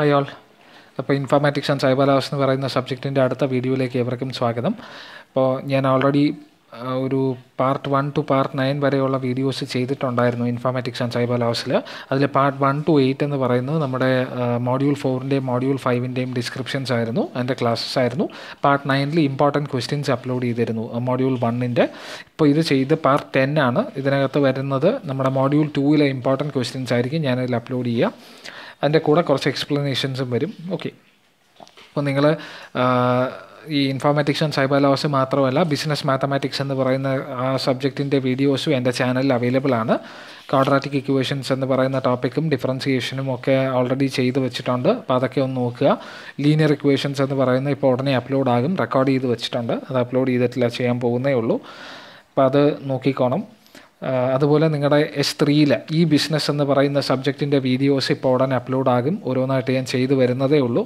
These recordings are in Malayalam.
ഹൈ അപ്പോൾ ഇൻഫോർമാറ്റിക്സ് ആൻഡ് സൈബർ ലവേഴ്സ് എന്ന് പറയുന്ന സബ്ജക്റ്റിൻ്റെ അടുത്ത വീഡിയോയിലേക്ക് ഏവർക്കും സ്വാഗതം അപ്പോൾ ഞാൻ ഓൾറെഡി ഒരു part one two part nine വരെയുള്ള വീഡിയോസ് ചെയ്തിട്ടുണ്ടായിരുന്നു ഇൻഫോർമാറ്റിക്സ് ആൻഡ് സൈബർ ലവേഴ്സിൽ അതിൽ പാർട്ട് വൺ ടു എയ്റ്റ് എന്ന് പറയുന്നത് നമ്മുടെ മോഡ്യൂൾ ഫോറിൻ്റെയും മോഡ്യൂൾ ഫൈവിൻ്റെയും ഡിസ്ക്രിപ്ഷൻസ് ആയിരുന്നു എൻ്റെ ക്ലാസ്സസ് ആയിരുന്നു പാർട്ട് നയനിൽ ഇമ്പോർട്ടൻറ്റ് ക്വസ്റ്റ്യൻസ് അപ്ലോഡ് ചെയ്തിരുന്നു മോഡ്യൂൾ വണ്ണിൻ്റെ ഇപ്പോൾ ഇത് ചെയ്ത് പാർട്ട് ടെൻ ആണ് ഇതിനകത്ത് വരുന്നത് നമ്മുടെ മോഡ്യൂൾ ടൂവിലെ ഇമ്പോർട്ടൻറ്റ് ക്വസ്റ്റ്യൻസ് ആയിരിക്കും ഞാനതിൽ അപ്ലോഡ് ചെയ്യുക അതിൻ്റെ കൂടെ കുറച്ച് എക്സ്പ്ലനേഷൻസും വരും ഓക്കെ അപ്പോൾ നിങ്ങൾ ഈ ഇൻഫോർമാറ്റിക്സ് ആൻഡ് സൈബർ ലോസ് മാത്രമല്ല ബിസിനസ് മാത്തമാറ്റിക്സ് എന്ന് പറയുന്ന ആ സബ്ജക്റ്റിൻ്റെ വീഡിയോസും എൻ്റെ ചാനലിൽ അവൈലബിൾ ആണ് ക്വാഡ്രാറ്റിക് ഇക്വേഷൻസ് എന്ന് പറയുന്ന ടോപ്പിക്കും ഡിഫറൻസിയേഷനും ഒക്കെ ഓൾറെഡി ചെയ്തു വെച്ചിട്ടുണ്ട് അപ്പോൾ അതൊക്കെ ഒന്ന് നോക്കുക ലീനിയർ ഇക്വേഷൻസ് എന്ന് പറയുന്ന ഇപ്പോൾ ഉടനെ അപ്ലോഡ് ആകും റെക്കോർഡ് ചെയ്ത് വെച്ചിട്ടുണ്ട് അത് അപ്ലോഡ് ചെയ്തിട്ടില്ല ചെയ്യാൻ പോകുന്നേ ഉള്ളൂ അപ്പോൾ അത് നോക്കിക്കോണം അതുപോലെ നിങ്ങളുടെ എസ് ത്രീയിലെ ഈ ബിസിനസ് എന്ന് പറയുന്ന സബ്ജക്റ്റിൻ്റെ വീഡിയോസ് ഇപ്പോൾ ഉടൻ അപ്ലോഡ് ആകും ഓരോന്നായിട്ട് ഞാൻ ചെയ്തു വരുന്നതേ ഉള്ളൂ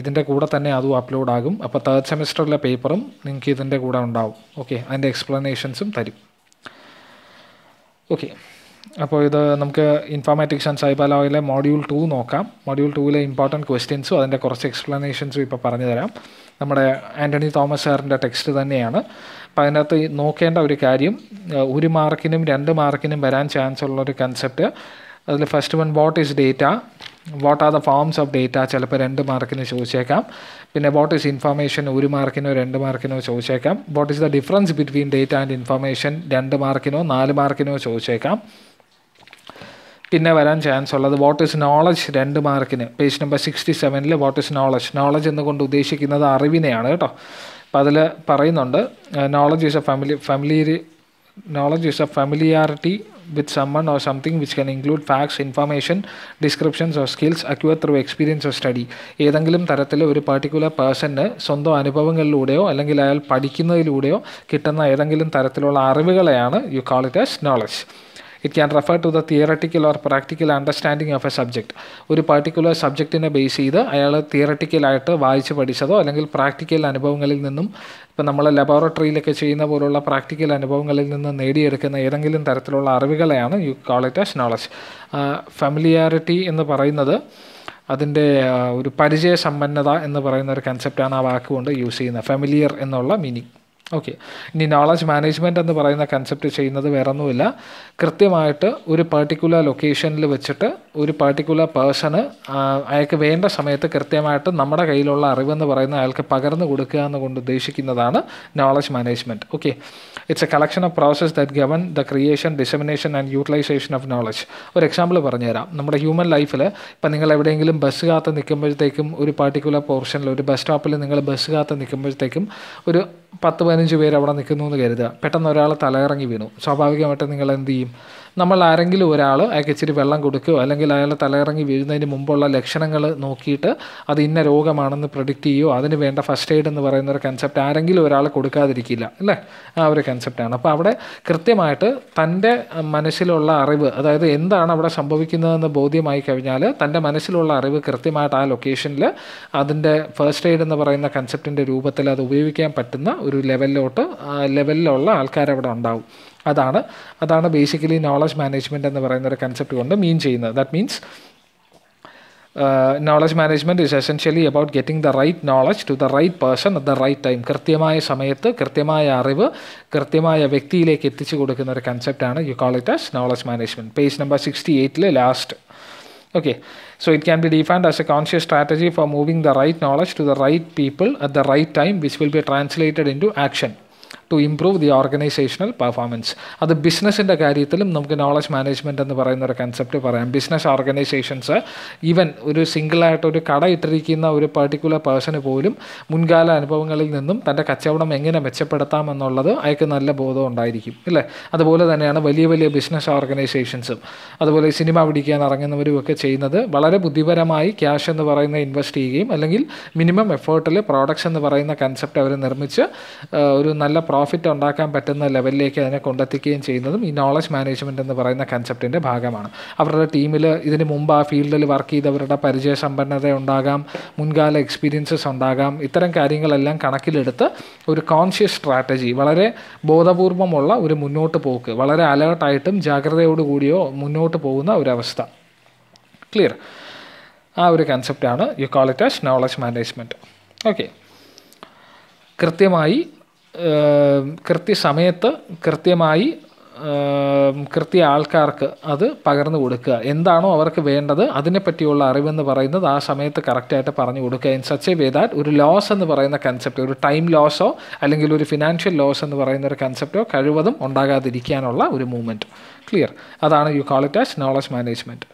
ഇതിൻ്റെ കൂടെ തന്നെ അതും അപ്ലോഡ് ആകും അപ്പോൾ തേർഡ് സെമിസ്റ്ററിലെ പേപ്പറും നിങ്ങൾക്ക് ഇതിൻ്റെ കൂടെ ഉണ്ടാവും ഓക്കെ അതിൻ്റെ എക്സ്പ്ലനേഷൻസും തരും ഓക്കെ അപ്പോൾ ഇത് നമുക്ക് ഇൻഫോർമാറ്റിക്സ് ആൻഡ് സൈബർ ലോയിലെ മോഡ്യൂൾ ടു നോക്കാം മോഡ്യൂൾ ടൂവിലെ ഇമ്പോർട്ടൻറ്റ് ക്വസ്റ്റ്യൻസും അതിൻ്റെ കുറച്ച് എക്സ്പ്ലനേഷൻസും ഇപ്പോൾ പറഞ്ഞു തരാം നമ്മുടെ ആൻ്റണി തോമസ് സാറിൻ്റെ ടെക്സ്റ്റ് തന്നെയാണ് അപ്പോൾ അതിനകത്ത് നോക്കേണ്ട ഒരു കാര്യം ഒരു മാർക്കിനും രണ്ട് മാർക്കിനും വരാൻ ചാൻസ് ഉള്ളൊരു കൺസെപ്റ്റ് അതിൽ first one what is data what are the forms of data ചിലപ്പോൾ രണ്ട് മാർക്കിന് ചോദിച്ചേക്കാം പിന്നെ വാട്ട് ഈസ് ഇൻഫർമേഷൻ ഒരു മാർക്കിനോ രണ്ട് മാർക്കിനോ ചോദിച്ചേക്കാം what is the difference between data and information രണ്ട് മാർക്കിനോ നാല് മാർക്കിനോ ചോദിച്ചേക്കാം പിന്നെ വരാൻ ചാൻസ് ഉള്ളത് വാട്ട് ഇസ് നോളജ് രണ്ട് മാർക്കിന് പേജ് നമ്പർ സിക്സ്റ്റി സെവനിൽ വാട്ട് ഇസ് നോളജ് നോളജ് എന്നുകൊണ്ട് ഉദ്ദേശിക്കുന്നത് അറിവിനെയാണ് കേട്ടോ അപ്പോൾ അതിൽ പറയുന്നുണ്ട് knowledge is a family family knowledge is a familiarity with someone or something which can include facts information descriptions or skills acquire through experience or study ഏതെങ്കിലും തരത്തിൽ ഒരു പർട്ടിക്കുലർ പേഴ്സന് സ്വന്തം അനുഭവങ്ങളിലൂടെയോ അല്ലെങ്കിൽ അയാൾ പഠിക്കുന്നതിലൂടെയോ കിട്ടുന്ന ഏതെങ്കിലും തരത്തിലുള്ള അറിവുകളെയാണ് you call it as knowledge it can refer to the theoretical or practical understanding of a subject ഒരു പർട്ടിക്കുലർ സബ്ജക്റ്റിനെ ബേസ് ചെയ്ത് അയാൾ തിയറട്ടിക്കലായിട്ട് വായിച്ച് പഠിച്ചതോ അല്ലെങ്കിൽ പ്രാക്ടിക്കൽ അനുഭവങ്ങളിൽ നിന്നും ഇപ്പം നമ്മൾ ലബോറട്ടറിയിലൊക്കെ ചെയ്യുന്ന പോലുള്ള പ്രാക്ടിക്കൽ അനുഭവങ്ങളിൽ നിന്ന് നേടിയെടുക്കുന്ന ഏതെങ്കിലും തരത്തിലുള്ള അറിവുകളെയാണ് you call it as knowledge familiarity എന്ന് പറയുന്നത് അതിൻ്റെ ഒരു പരിചയ സമ്പന്നത എന്ന് പറയുന്ന ഒരു കൺസെപ്റ്റാണ് ആ വാക്കുകൊണ്ട് യൂസ് ചെയ്യുന്നത് ഫെമിലിയർ എന്നുള്ള മീനിങ് ഓക്കെ ഇനി നോളജ് മാനേജ്മെൻറ്റ് എന്ന് പറയുന്ന കൺസെപ്റ്റ് ചെയ്യുന്നത് വേറൊന്നുമില്ല കൃത്യമായിട്ട് ഒരു പർട്ടിക്കുലർ ലൊക്കേഷനിൽ വെച്ചിട്ട് ഒരു പർട്ടിക്കുലർ പേഴ്സണ് അയാൾക്ക് വേണ്ട സമയത്ത് കൃത്യമായിട്ട് നമ്മുടെ കയ്യിലുള്ള അറിവെന്ന് പറയുന്ന അയാൾക്ക് പകർന്നു കൊടുക്കുക കൊണ്ട് ഉദ്ദേശിക്കുന്നതാണ് knowledge management okay it's a collection of process that govern the creation dissemination and utilization of knowledge ഒരു എക്സാമ്പിൾ പറഞ്ഞുതരാം നമ്മുടെ ഹ്യൂമൻ ലൈഫിൽ ഇപ്പം നിങ്ങൾ എവിടെയെങ്കിലും ബസ് കാത്ത് നിൽക്കുമ്പോഴത്തേക്കും ഒരു പർട്ടിക്കുലർ പോർഷനിൽ ഒരു ബസ് സ്റ്റോപ്പിൽ നിങ്ങൾ ബസ് കാത്ത് നിൽക്കുമ്പോഴത്തേക്കും ഒരു പത്ത് പതിനഞ്ച് പേര് അവിടെ നിൽക്കുന്നു എന്ന് കരുതുക പെട്ടെന്ന് ഒരാൾ തലകറങ്ങി വീണു സ്വാഭാവികമായിട്ട് നിങ്ങൾ എന്ത് ചെയ്യും നമ്മൾ ആരെങ്കിലും ഒരാൾ അയാൾക്ക് ഇച്ചിരി വെള്ളം കൊടുക്കുകയോ അല്ലെങ്കിൽ അയാൾ തലയിറങ്ങി വീഴുന്നതിന് മുമ്പുള്ള ലക്ഷണങ്ങൾ നോക്കിയിട്ട് അത് ഇന്ന രോഗമാണെന്ന് പ്രൊഡിക്റ്റ് ചെയ്യുമോ അതിന് വേണ്ട ഫസ്റ്റ് എയ്ഡ് എന്ന് പറയുന്ന ഒരു കൺസെപ്റ്റ് ആരെങ്കിലും ഒരാൾ കൊടുക്കാതിരിക്കില്ല അല്ലേ ആ ഒരു കൺസെപ്റ്റാണ് അപ്പോൾ അവിടെ കൃത്യമായിട്ട് തൻ്റെ മനസ്സിലുള്ള അറിവ് അതായത് എന്താണ് അവിടെ സംഭവിക്കുന്നതെന്ന് ബോധ്യമായി കഴിഞ്ഞാൽ തൻ്റെ മനസ്സിലുള്ള അറിവ് കൃത്യമായിട്ട് ആ ലൊക്കേഷനിൽ അതിൻ്റെ ഫസ്റ്റ് എയ്ഡ് എന്ന് പറയുന്ന കൺസെപ്റ്റിൻ്റെ രൂപത്തിൽ അത് ഉപയോഗിക്കാൻ പറ്റുന്ന ഒരു ലെവലിലോട്ട് ലെവലിലുള്ള ആൾക്കാരവിടെ ഉണ്ടാവും അതാണ് അതാണ് ബേസിക്കലി നോളജ് മാനേജ്മെൻറ്റ് എന്ന് പറയുന്ന ഒരു കൺസെപ്റ്റ് കൊണ്ട് മീൻ ചെയ്യുന്നത് that means knowledge management is essentially about getting the right knowledge to the right person at the right time കൃത്യമായ സമയത്ത് കൃത്യമായ അറിവ് കൃത്യമായ വ്യക്തിയിലേക്ക് എത്തിച്ചു കൊടുക്കുന്ന ഒരു കൺസെപ്റ്റാണ് you call it as knowledge management page number sixty എയ്റ്റിൽ last okay so it can be defined as a conscious strategy for moving the right knowledge to the right people at the right time which will B translated into action to improve the organisational performance അത് ബിസിനസ്സിൻ്റെ കാര്യത്തിലും നമുക്ക് നോളജ് മാനേജ്മെൻറ്റ് എന്ന് പറയുന്ന ഒരു കൺസെപ്റ്റ് പറയാം ബിസിനസ് ഓർഗനൈസേഷൻസ് ഈവൻ ഒരു സിംഗിളായിട്ട് ഒരു കട ഇട്ടിരിക്കുന്ന ഒരു പെർട്ടിക്കുലർ പേഴ്സണ് പോലും മുൻകാല അനുഭവങ്ങളിൽ നിന്നും തൻ്റെ കച്ചവടം എങ്ങനെ മെച്ചപ്പെടുത്താം എന്നുള്ളത് അയാൾക്ക് നല്ല ബോധം ഉണ്ടായിരിക്കും അല്ലേ അതുപോലെ തന്നെയാണ് വലിയ വലിയ ബിസിനസ് ഓർഗനൈസേഷൻസും അതുപോലെ സിനിമ പിടിക്കാൻ ഒക്കെ ചെയ്യുന്നത് വളരെ ബുദ്ധിപരമായി ക്യാഷ് എന്ന് പറയുന്ന ഇൻവെസ്റ്റ് ചെയ്യുകയും അല്ലെങ്കിൽ മിനിമം എഫേർട്ടിൽ പ്രോഡക്ട്സ് എന്ന് പറയുന്ന കൺസെപ്റ്റ് അവർ നിർമ്മിച്ച് ഒരു നല്ല പ്രോ പ്രോഫിറ്റ് ഉണ്ടാക്കാൻ പറ്റുന്ന ലെവലിലേക്ക് അതിനെ കൊണ്ടെത്തിക്കുകയും ചെയ്യുന്നതും ഈ നോളജ് മാനേജ്മെൻറ്റ് എന്ന് പറയുന്ന കൺസെപ്റ്റിൻ്റെ ഭാഗമാണ് അവരുടെ ടീമിൽ ഇതിന് മുമ്പ് ആ ഫീൽഡിൽ വർക്ക് ചെയ്തവരുടെ പരിചയ സമ്പന്നത ഉണ്ടാകാം മുൻകാല എക്സ്പീരിയൻസസ് ഉണ്ടാകാം ഇത്തരം കാര്യങ്ങളെല്ലാം കണക്കിലെടുത്ത് ഒരു കോൺഷ്യസ് സ്ട്രാറ്റജി വളരെ ബോധപൂർവമുള്ള ഒരു മുന്നോട്ട് പോക്ക് വളരെ അലേർട്ടായിട്ടും ജാഗ്രതയോടുകൂടിയോ മുന്നോട്ട് പോകുന്ന ഒരവസ്ഥ ക്ലിയർ ആ ഒരു കൺസെപ്റ്റാണ് you call it as knowledge management okay കൃത്യമായി കൃത്യസമയത്ത് കൃത്യമായി കൃത്യ ആൾക്കാർക്ക് അത് പകർന്നു കൊടുക്കുക എന്താണോ അവർക്ക് വേണ്ടത് അതിനെപ്പറ്റിയുള്ള അറിവെന്ന് പറയുന്നത് ആ സമയത്ത് കറക്റ്റായിട്ട് പറഞ്ഞു കൊടുക്കുക in such a way that ഒരു ലോസ് എന്ന് പറയുന്ന കൺസെപ്റ്റ് ഒരു ടൈം ലോസോ അല്ലെങ്കിൽ ഒരു ഫിനാൻഷ്യൽ ലോസ് എന്ന് പറയുന്ന ഒരു കൺസെപ്റ്റോ കഴിവതും ഉണ്ടാകാതിരിക്കാനുള്ള ഒരു മൂവ്മെൻറ്റ് ക്ലിയർ അതാണ് you call it as knowledge management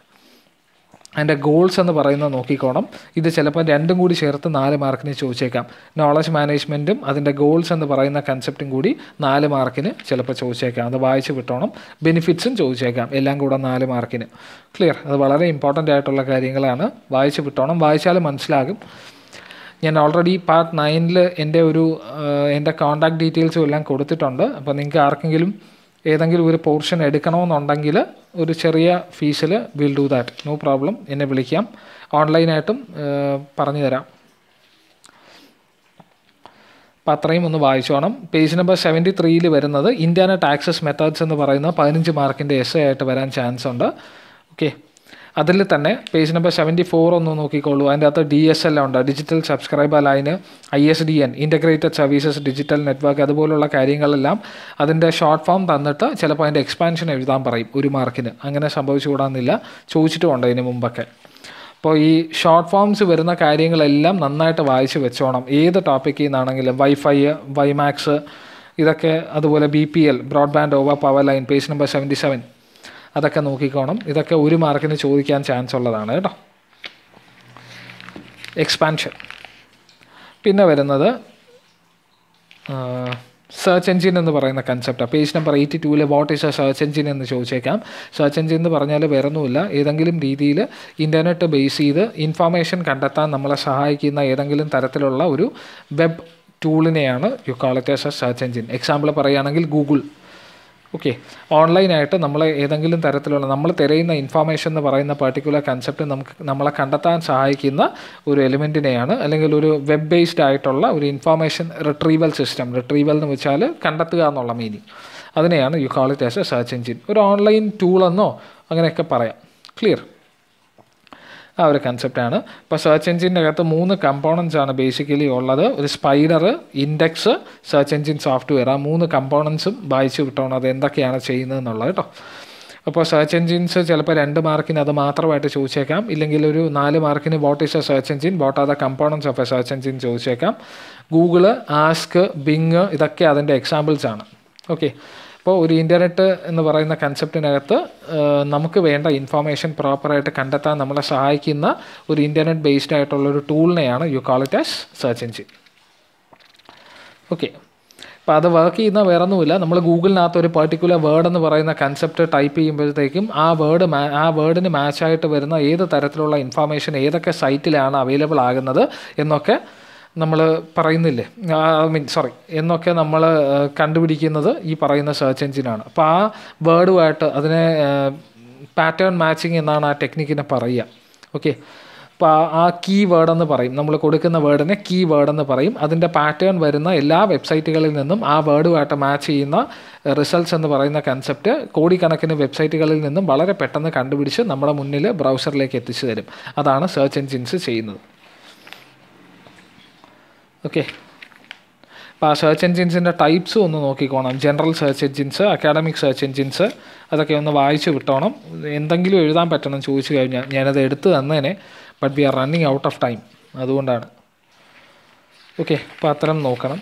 എൻ്റെ ഗോൾസ് എന്ന് പറയുന്നത് നോക്കിക്കോണം ഇത് ചിലപ്പോൾ രണ്ടും കൂടി ചേർത്ത് നാല് മാർക്കിന് ചോദിച്ചേക്കാം നോളജ് മാനേജ്മെൻറ്റും അതിൻ്റെ ഗോൾസ് എന്ന് പറയുന്ന കൺസെപ്റ്റും കൂടി നാല് മാർക്കിന് ചിലപ്പോൾ ചോദിച്ചേക്കാം അത് വായിച്ച് വിട്ടോണം ബെനിഫിറ്റ്സും ചോദിച്ചേക്കാം എല്ലാം കൂടെ നാല് മാർക്കിന് ക്ലിയർ അത് വളരെ ഇമ്പോർട്ടൻ്റ് ആയിട്ടുള്ള കാര്യങ്ങളാണ് വായിച്ച് വിട്ടോണം വായിച്ചാൽ മനസ്സിലാകും ഞാൻ ഓൾറെഡി പാർട്ട് നയനിൽ എൻ്റെ ഒരു എൻ്റെ കോൺടാക്ട് ഡീറ്റെയിൽസും എല്ലാം കൊടുത്തിട്ടുണ്ട് അപ്പോൾ നിങ്ങൾക്ക് ആർക്കെങ്കിലും ഏതെങ്കിലും ഒരു പോർഷൻ എടുക്കണമെന്നുണ്ടെങ്കിൽ ഒരു ചെറിയ ഫീസിൽ will do that no problem എന്നെ വിളിക്കാം ഓൺലൈനായിട്ടും പറഞ്ഞു തരാം അപ്പോൾ അത്രയും ഒന്ന് വായിച്ചോണം പേജ് നമ്പർ സെവൻറ്റി ത്രീയിൽ വരുന്നത് ഇന്ത്യാന ടാക്സസ് മെത്തേഡ്സ് എന്ന് പറയുന്ന പതിനഞ്ച് മാർക്കിൻ്റെ എസ് ആയിട്ട് വരാൻ ചാൻസ് ഉണ്ട് ഓക്കെ അതിൽ തന്നെ പേജ് നമ്പർ സെവൻറ്റി ഫോർ ഒന്ന് നോക്കിക്കോളൂ അതിൻ്റെ അകത്ത് ഡി എസ് എൽ ഉണ്ട് digital subscriber line I S D N integrated services digital network അതുപോലുള്ള കാര്യങ്ങളെല്ലാം അതിൻ്റെ ഷോർട്ട് ഫോം തന്നിട്ട് ചിലപ്പോൾ അതിൻ്റെ എക്സ്പാൻഷൻ എഴുതാൻ പറയും ഒരു മാർക്കിന് അങ്ങനെ സംഭവിച്ചുകൂടാന്നില്ല ചോദിച്ചിട്ടുമുണ്ട് ഇതിന് മുമ്പൊക്കെ അപ്പോൾ ഈ ഷോർട്ട് ഫോംസ് വരുന്ന കാര്യങ്ങളെല്ലാം നന്നായിട്ട് വായിച്ച് വെച്ചോണം ഏത് ടോപ്പിക്കിൽ നിന്നാണെങ്കിലും വൈഫൈ വൈമാക്സ് ഇതൊക്കെ അതുപോലെ B P L broadband over power line page number seventy seven അതൊക്കെ നോക്കിക്കോണം ഇതൊക്കെ ഒരു മാർക്കിന് ചോദിക്കാൻ ചാൻസ് ഉള്ളതാണ് കേട്ടോ എക്സ്പാൻഷൻ പിന്നെ വരുന്നത് സെർച്ച് എഞ്ചിൻ എന്ന് പറയുന്ന കൺസെപ്റ്റാണ് പേജ് നമ്പർ എയ്റ്റി ടൂവിലെ what is a search engine എന്ന് ചോദിച്ചേക്കാം സെർച്ച് എഞ്ചിൻ എന്ന് പറഞ്ഞാൽ വേറൊന്നുമില്ല ഏതെങ്കിലും രീതിയിൽ ഇൻ്റർനെറ്റ് ബേസ് ചെയ്ത് ഇൻഫർമേഷൻ കണ്ടെത്താൻ നമ്മളെ സഹായിക്കുന്ന ഏതെങ്കിലും തരത്തിലുള്ള ഒരു വെബ് ടൂളിനെയാണ് you call as a search engine example പറയുകയാണെങ്കിൽ ഗൂഗിൾ ഓക്കെ ഓൺലൈനായിട്ട് നമ്മൾ ഏതെങ്കിലും തരത്തിലുള്ള നമ്മൾ തിരയുന്ന ഇൻഫർമേഷൻ എന്ന് പറയുന്ന പർട്ടിക്കുലർ കൺസെപ്റ്റ് നമുക്ക് നമ്മളെ കണ്ടെത്താൻ സഹായിക്കുന്ന ഒരു എലിമെൻറ്റിനെയാണ് അല്ലെങ്കിൽ ഒരു വെബ് ബേസ്ഡ് ആയിട്ടുള്ള ഒരു ഇൻഫർമേഷൻ റിട്രീവൽ സിസ്റ്റം റിട്രീവൽ എന്ന് വെച്ചാൽ കണ്ടെത്തുക എന്നുള്ള മീനിങ് അതിനെയാണ് you call it it as a search engine ഒരു ഓൺലൈൻ ടൂളെന്നോ അങ്ങനെയൊക്കെ പറയാം ക്ലിയർ ആ ഒരു കൺസെപ്റ്റാണ് ഇപ്പോൾ സെർച്ച് എഞ്ചിൻ്റെ അകത്ത് മൂന്ന് കമ്പോണൻസ് ആണ് ബേസിക്കലി ഉള്ളത് ഒരു spider index search engine software ആ മൂന്ന് കമ്പോണൻസും വായിച്ചു വിട്ടോണം അത് എന്തൊക്കെയാണ് ചെയ്യുന്നതെന്നുള്ളത് കേട്ടോ അപ്പോൾ സെർച്ച് എൻജിൻസ് ചിലപ്പോൾ രണ്ട് മാർക്കിന് അത് മാത്രമായിട്ട് ചോദിച്ചേക്കാം ഇല്ലെങ്കിൽ ഒരു നാല് മാർക്കിന് what is a search engine what are the components of a search engine ചോദിച്ചേക്കാം ഗൂഗിള് ആസ്ക് ബിങ് ഇതൊക്കെ അതിൻ്റെ എക്സാമ്പിൾസ് ആണ് ഓക്കെ അപ്പോൾ ഒരു ഇൻ്റർനെറ്റ് എന്ന് പറയുന്ന കൺസെപ്റ്റിനകത്ത് നമുക്ക് വേണ്ട ഇൻഫോർമേഷൻ പ്രോപ്പറായിട്ട് കണ്ടെത്താൻ നമ്മളെ സഹായിക്കുന്ന ഒരു ഇൻ്റർനെറ്റ് ബേസ്ഡ് ആയിട്ടുള്ള ഒരു ടൂളിനെയാണ് you call it as search engine okay അപ്പോൾ അത് വർക്ക് ചെയ്യുന്ന ഒന്നുമില്ല നമ്മൾ ഗൂഗിളിനകത്ത് ഒരു പെർട്ടിക്കുലർ വേർഡ് എന്ന് പറയുന്ന കൺസെപ്റ്റ് ടൈപ്പ് ചെയ്യുമ്പോഴത്തേക്കും ആ വേർഡ് ആ വേർഡിന് മാച്ചായിട്ട് വരുന്ന ഏത് തരത്തിലുള്ള ഇൻഫോർമേഷൻ ഏതൊക്കെ സൈറ്റിലാണ് അവൈലബിൾ ആകുന്നത് എന്നൊക്കെ നമ്മൾ പറയുന്നില്ലേ മീൻ സോറി എന്നൊക്കെ നമ്മൾ കണ്ടുപിടിക്കുന്നത് ഈ പറയുന്ന സെർച്ച് എഞ്ചിനാണ് അപ്പോൾ ആ വേർഡുമായിട്ട് അതിനെ പാറ്റേൺ മാച്ചിങ് എന്നാണ് ആ ടെക്നിക്കിനെ പറയുക ഓക്കെ അപ്പോൾ ആ കീ വേർഡ് എന്ന് പറയും നമ്മൾ കൊടുക്കുന്ന വേർഡിനെ കീ വേർഡ് എന്ന് പറയും അതിൻ്റെ പാറ്റേൺ വരുന്ന എല്ലാ വെബ്സൈറ്റുകളിൽ നിന്നും ആ വേർഡുമായിട്ട് മാച്ച് ചെയ്യുന്ന റിസൾട്ട്സ് എന്ന് പറയുന്ന കൺസെപ്റ്റ് കോടിക്കണക്കിന് വെബ്സൈറ്റുകളിൽ നിന്നും വളരെ പെട്ടെന്ന് കണ്ടുപിടിച്ച് നമ്മുടെ മുന്നിൽ ബ്രൗസറിലേക്ക് എത്തിച്ചു തരും അതാണ് സെർച്ച് എൻജിൻസ് ചെയ്യുന്നത് ഓക്കെ അപ്പോൾ ആ സെർച്ച് എൻജിൻസിൻ്റെ ടൈപ്സ് ഒന്ന് നോക്കിക്കോണം general search engines academic search engines അതൊക്കെ ഒന്ന് വായിച്ച് വിട്ടോണം എന്തെങ്കിലും എഴുതാൻ പറ്റണം ചോദിച്ചു കഴിഞ്ഞാൽ ഞാനത് എടുത്തു തന്നേനെ but we are running out of time അതുകൊണ്ടാണ് ഓക്കെ അപ്പോൾ അത്തരം നോക്കണം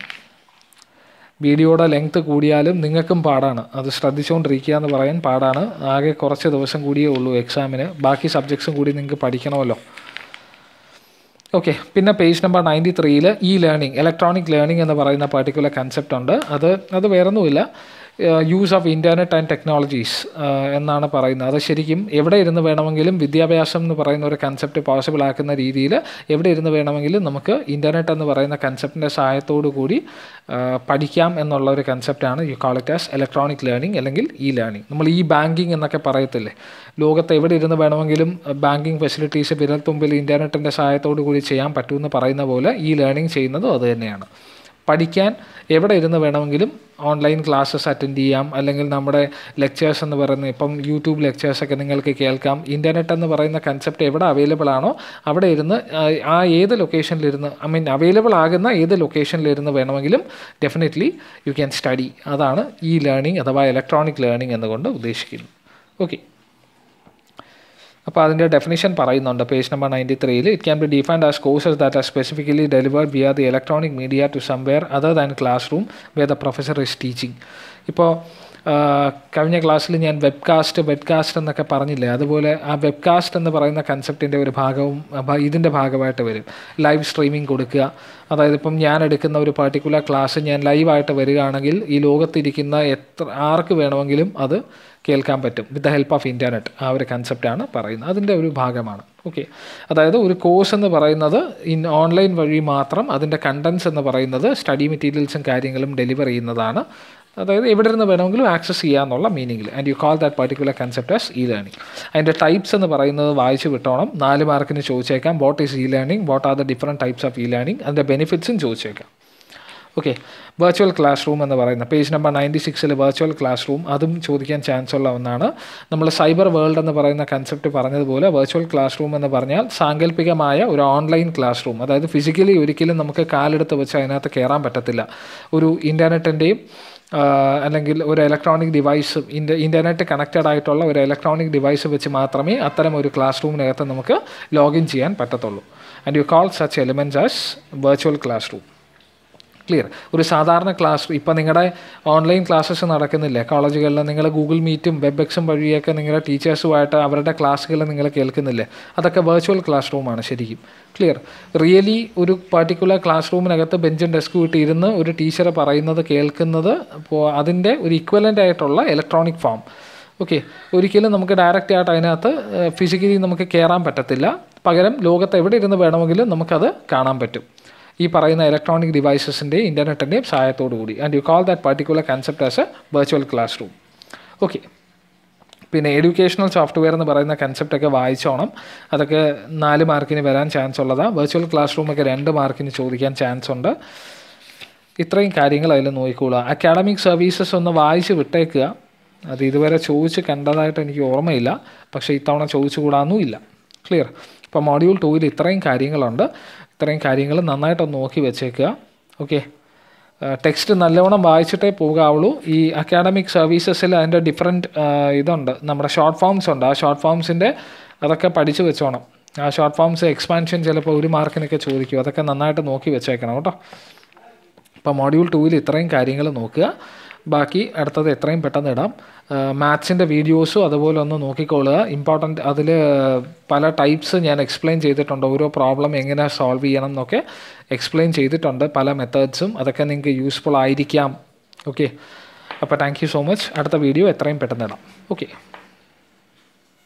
വീഡിയോയുടെ ലെങ്ത് കൂടിയാലും നിങ്ങൾക്കും പാടാണ് അത് ശ്രദ്ധിച്ചുകൊണ്ടിരിക്കുക എന്ന് പറയാൻ പാടാണ് ആകെ കുറച്ച് ദിവസം കൂടിയേ ഉള്ളൂ എക്സാമിന് ബാക്കി സബ്ജക്ട്സും കൂടി നിങ്ങൾക്ക് പഠിക്കണമല്ലോ ഓക്കെ പിന്നെ പേജ് നമ്പർ നയൻറ്റി ത്രീയിൽ ഇ ലേണിംഗ് ഇലക്ട്രോണിക് ലേണിംഗ് എന്ന് പറയുന്ന പർട്ടിക്കുലർ കൺസെപ്റ്റ് ഉണ്ട് അത് അത് വേറൊന്നുമില്ല use of internet and technologies എന്നാണ് പറയുന്നത് അത് ശരിക്കും എവിടെ ഇരുന്ന് വേണമെങ്കിലും വിദ്യാഭ്യാസം എന്ന് പറയുന്ന ഒരു കൺസെപ്റ്റ് പോസിബിൾ ആക്കുന്ന രീതിയിൽ എവിടെ ഇരുന്ന് വേണമെങ്കിലും നമുക്ക് ഇൻ്റർനെറ്റ് എന്ന് പറയുന്ന കൺസെപ്റ്റിൻ്റെ സഹായത്തോടു കൂടി പഠിക്കാം എന്നുള്ള ഒരു കൺസെപ്റ്റാണ് you call it as electronic learning അല്ലെങ്കിൽ ഇ ലേണിംഗ് നമ്മൾ ഈ ബാങ്കിങ് എന്നൊക്കെ പറയത്തില്ലേ ലോകത്ത് എവിടെ ഇരുന്ന് വേണമെങ്കിലും ബാങ്കിങ് ഫെസിലിറ്റീസ് വിരൽ തുമ്പിൽ ഇൻ്റർനെറ്റിൻ്റെ സഹായത്തോടു കൂടി ചെയ്യാൻ പറ്റുമെന്ന് പറയുന്ന പോലെ ഈ ലേണിംഗ് ചെയ്യുന്നതും അതുതന്നെയാണ് പഠിക്കാൻ എവിടെ ഇരുന്ന് വേണമെങ്കിലും ഓൺലൈൻ ക്ലാസ്സസ് അറ്റൻഡ് ചെയ്യാം അല്ലെങ്കിൽ നമ്മുടെ ലെക്ചേഴ്സ് എന്ന് പറയുന്ന ഇപ്പം യൂട്യൂബ് ലെക്ചേഴ്സൊക്കെ നിങ്ങൾക്ക് കേൾക്കാം ഇൻ്റർനെറ്റ് എന്ന് പറയുന്ന കൺസെപ്റ്റ് എവിടെ അവൈലബിൾ ആണോ അവിടെ ഇരുന്ന് ആ ഏത് ലൊക്കേഷനിലിരുന്ന് ഐ മീൻ അവൈലബിൾ ആകുന്ന ഏത് ലൊക്കേഷനിലിരുന്ന് വേണമെങ്കിലും ഡെഫിനറ്റ്ലി യു ക്യാൻ സ്റ്റഡി അതാണ് ഈ ലേണിംഗ് അഥവാ ഇലക്ട്രോണിക് ലേണിംഗ് എന്നുകൊണ്ട് ഉദ്ദേശിക്കുന്നത് ഓക്കെ അപ്പോൾ അതിൻ്റെ ഡെഫിനിഷൻ പറയുന്നുണ്ട് പേജ് നമ്പർ നയൻറ്റി ത്രീയിൽ it can be defined as courses that are specifically delivered via the electronic media to somewhere other than classroom where the professor is teaching ഇപ്പോൾ കഴിഞ്ഞ ക്ലാസ്സിൽ ഞാൻ വെബ്കാസ്റ്റ് വെബ്കാസ്റ്റ് എന്നൊക്കെ പറഞ്ഞില്ലേ അതുപോലെ ആ വെബ്കാസ്റ്റ് എന്ന് പറയുന്ന കൺസെപ്റ്റിൻ്റെ ഒരു ഭാഗവും ഇതിൻ്റെ ഭാഗമായിട്ട് വരും ലൈവ് സ്ട്രീമിംഗ് കൊടുക്കുക അതായത് ഇപ്പം ഞാൻ എടുക്കുന്ന ഒരു പർട്ടിക്കുലർ ക്ലാസ് ഞാൻ ലൈവായിട്ട് വരികയാണെങ്കിൽ ഈ ലോകത്തിരിക്കുന്ന എത്ര ആർക്ക് വേണമെങ്കിലും അത് കേൾക്കാൻ പറ്റും with the help of internet ആ ഒരു കൺസെപ്റ്റാണ് പറയുന്നത് അതിൻ്റെ ഒരു ഭാഗമാണ് ഓക്കെ അതായത് ഒരു കോഴ്സ് എന്ന് പറയുന്നത് ഇൻ ഓൺലൈൻ വഴി മാത്രം അതിൻ്റെ കണ്ടൻസ് എന്ന് പറയുന്നത് സ്റ്റഡി മെറ്റീരിയൽസും കാര്യങ്ങളും ഡെലിവർ ചെയ്യുന്നതാണ് അതായത് എവിടെ നിന്ന് വേണമെങ്കിലും ആക്സസ് ചെയ്യാമെന്നുള്ള മീനിങ്ങിൽ and you call that particular concept as E learning അതിൻ്റെ ടൈപ്സ് എന്ന് പറയുന്നത് വായിച്ചു വിട്ടോണം നാല് മാർക്കിന് ചോദിച്ചേക്കാം what is E learning what are the different types of E learning അതിൻ്റെ ബെനിഫിറ്റ്സും ചോദിച്ചേക്കാം ഓക്കെ വെർച്വൽ ക്ലാസ് റൂം എന്ന് പറയുന്ന പേജ് നമ്പർ നയൻറ്റി സിക്സിൽ വെർച്വൽ ക്ലാസ് റൂം അതും ചോദിക്കാൻ ചാൻസ് ഉള്ള ഒന്നാണ് നമ്മൾ സൈബർ വേൾഡ് എന്ന് പറയുന്ന കൺസെപ്റ്റ് പറഞ്ഞതുപോലെ വെർച്വൽ ക്ലാസ് റൂം എന്ന് പറഞ്ഞാൽ സാങ്കല്പികമായ ഒരു ഓൺലൈൻ ക്ലാസ് റൂം അതായത് ഫിസിക്കലി ഒരിക്കലും നമുക്ക് കാലെടുത്ത് വെച്ച് അതിനകത്ത് കയറാൻ പറ്റത്തില്ല ഒരു ഇൻ്റർനെറ്റിൻ്റെയും അല്ലെങ്കിൽ ഒരു electronic device inter internet connected ആയിട്ടുള്ള ഒരു ഇലക്ട്രോണിക് ഡിവൈസ് വെച്ച് മാത്രമേ അത്തരം ഒരു ക്ലാസ് റൂമിനകത്ത് നമുക്ക് ലോഗിൻ ചെയ്യാൻ പറ്റത്തുള്ളൂ and you call such elements as virtual classroom clear ഒരു സാധാരണ ക്ലാസ് ഇപ്പം നിങ്ങളുടെ ഓൺലൈൻ ക്ലാസ്സസ് നടക്കുന്നില്ലേ കോളേജുകളിൽ നിങ്ങൾ ഗൂഗിൾ മീറ്റും വെബ് എക്സും വഴിയൊക്കെ നിങ്ങളുടെ ടീച്ചേഴ്സുമായിട്ട് അവരുടെ ക്ലാസ്സുകൾ നിങ്ങൾ കേൾക്കുന്നില്ലേ അതൊക്കെ വെർച്വൽ ക്ലാസ് റൂമാണ് ശരിക്കും ക്ലിയർ റിയലി ഒരു പർട്ടിക്കുലർ ക്ലാസ് റൂമിനകത്ത് ബെഞ്ചും ഡെസ്കും ഇട്ടിരുന്ന് ഒരു ടീച്ചർ പറയുന്നത് കേൾക്കുന്നത് അപ്പോൾ അതിൻ്റെ ഒരു ഇക്വലൻ്റ് ആയിട്ടുള്ള ഇലക്ട്രോണിക് ഫോം ഓക്കെ ഒരിക്കലും നമുക്ക് ഡയറക്റ്റ് ആയിട്ട് അതിനകത്ത് ഫിസിക്കലി നമുക്ക് കയറാൻ പറ്റത്തില്ല പകരം ലോകത്ത് എവിടെ ഇരുന്ന് വേണമെങ്കിലും നമുക്കത് കാണാൻ പറ്റും ഈ പറയുന്ന ഇലക്ട്രോണിക് ഡിവൈസസിൻ്റെയും ഇൻ്റർനെറ്റിൻ്റെയും സഹായത്തോടു കൂടി and you call that particular concept as a virtual classroom okay പിന്നെ എഡ്യൂക്കേഷണൽ സോഫ്റ്റ്വെയർ എന്ന് പറയുന്ന കൺസെപ്റ്റൊക്കെ വായിച്ചോണം അതൊക്കെ നാല് മാർക്കിന് വരാൻ ചാൻസ് ഉള്ളതാണ് വെർച്വൽ ക്ലാസ് റൂമൊക്കെ രണ്ട് മാർക്കിന് ചോദിക്കാൻ ചാൻസ് ഉണ്ട് ഇത്രയും കാര്യങ്ങൾ അതിൽ നോക്കിക്കോളുക അക്കാഡമിക് സർവീസസ് ഒന്ന് വായിച്ച് വിട്ടേക്കുക അത് ഇതുവരെ ചോദിച്ച് കണ്ടതായിട്ട് എനിക്ക് ഓർമ്മയില്ല പക്ഷേ ഇത്തവണ ചോദിച്ചു കൂടാന്നും ഇല്ല ക്ലിയർ അപ്പോൾ മൊഡ്യൂൾ ടൂവിൽ ഇത്രയും കാര്യങ്ങളുണ്ട് ഇത്രയും കാര്യങ്ങൾ നന്നായിട്ടൊന്ന് നോക്കി വെച്ചേക്കുക ഓക്കെ ടെക്സ്റ്റ് നല്ലവണ്ണം വായിച്ചിട്ടേ പോകാവുള്ളൂ ഈ അക്കാഡമിക് സർവീസസിൽ അതിൻ്റെ ഡിഫറെൻറ്റ് ഇതുണ്ട് നമ്മുടെ ഷോർട്ട് ഫോംസ് ഉണ്ട് ആ ഷോർട്ട് ഫോംസിൻ്റെ അതൊക്കെ പഠിച്ചു വെച്ചോണം ആ ഷോർട്ട് ഫോംസ് എക്സ്പാൻഷൻ ചിലപ്പോൾ ഒരു മാർക്കിനൊക്കെ ചോദിക്കും അതൊക്കെ നന്നായിട്ട് നോക്കി വെച്ചേക്കണം കേട്ടോ അപ്പോൾ മോഡ്യൂൾ ടൂവിൽ ഇത്രയും കാര്യങ്ങൾ നോക്കുക ബാക്കി അടുത്തത് എത്രയും പെട്ടെന്ന് ഇടാം മാത്സിൻ്റെ വീഡിയോസും അതുപോലെ ഒന്ന് നോക്കിക്കൊള്ളുക ഇമ്പോർട്ടൻ്റ് അതിൽ പല ടൈപ്സ് ഞാൻ എക്സ്പ്ലെയിൻ ചെയ്തിട്ടുണ്ട് ഓരോ പ്രോബ്ലം എങ്ങനെ സോൾവ് ചെയ്യണം എന്നൊക്കെ എക്സ്പ്ലെയിൻ ചെയ്തിട്ടുണ്ട് പല മെത്തേഡ്സും അതൊക്കെ നിങ്ങൾക്ക് യൂസ്ഫുൾ ആയിരിക്കാം ഓക്കെ അപ്പോൾ താങ്ക് യു സോ മച്ച് അടുത്ത വീഡിയോ എത്രയും പെട്ടെന്ന് ഇടാം ഓക്കെ